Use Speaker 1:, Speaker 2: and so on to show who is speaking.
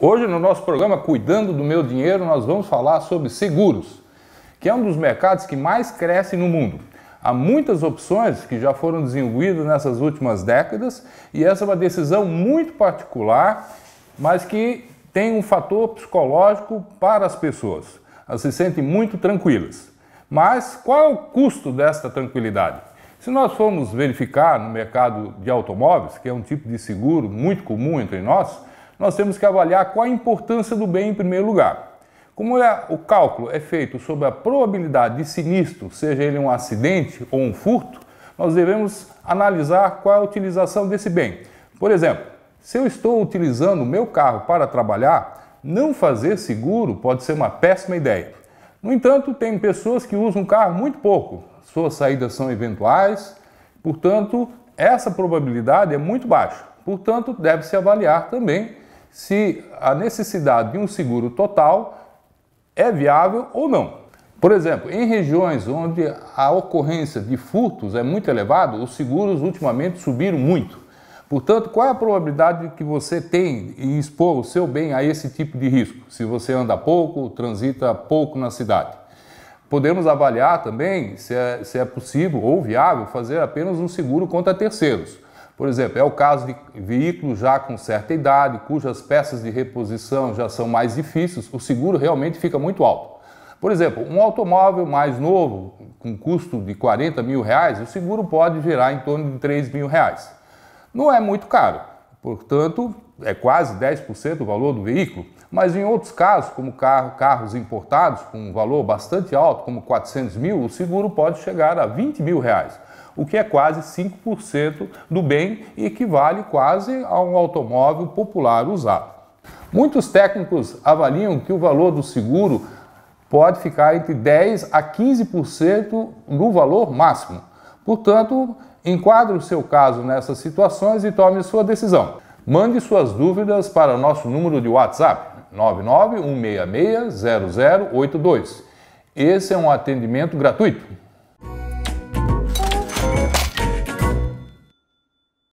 Speaker 1: Hoje, no nosso programa Cuidando do Meu Dinheiro, nós vamos falar sobre seguros, que é um dos mercados que mais cresce no mundo. Há muitas opções que já foram desenvolvidas nessas últimas décadas e essa é uma decisão muito particular, mas que tem um fator psicológico para as pessoas. Elas se sentem muito tranquilas. Mas qual é o custo desta tranquilidade? Se nós formos verificar no mercado de automóveis, que é um tipo de seguro muito comum entre nós, nós temos que avaliar qual a importância do bem em primeiro lugar. Como é, o cálculo é feito sobre a probabilidade de sinistro, seja ele um acidente ou um furto, nós devemos analisar qual é a utilização desse bem. Por exemplo, se eu estou utilizando o meu carro para trabalhar, não fazer seguro pode ser uma péssima ideia. No entanto, tem pessoas que usam o carro muito pouco, suas saídas são eventuais, portanto, essa probabilidade é muito baixa. Portanto, deve-se avaliar também se a necessidade de um seguro total é viável ou não. Por exemplo, em regiões onde a ocorrência de furtos é muito elevada, os seguros ultimamente subiram muito. Portanto, qual é a probabilidade que você tem em expor o seu bem a esse tipo de risco? Se você anda pouco, transita pouco na cidade. Podemos avaliar também se é, se é possível ou viável fazer apenas um seguro contra terceiros. Por exemplo, é o caso de veículos já com certa idade, cujas peças de reposição já são mais difíceis, o seguro realmente fica muito alto. Por exemplo, um automóvel mais novo, com custo de 40 mil reais, o seguro pode gerar em torno de 3 mil reais. Não é muito caro, portanto, é quase 10% do valor do veículo. Mas em outros casos, como carro, carros importados com um valor bastante alto, como 400 mil, o seguro pode chegar a 20 mil reais o que é quase 5% do bem e equivale quase a um automóvel popular usado. Muitos técnicos avaliam que o valor do seguro pode ficar entre 10 a 15% no valor máximo. Portanto, enquadre o seu caso nessas situações e tome sua decisão. Mande suas dúvidas para o nosso número de WhatsApp 991660082. Esse é um atendimento gratuito.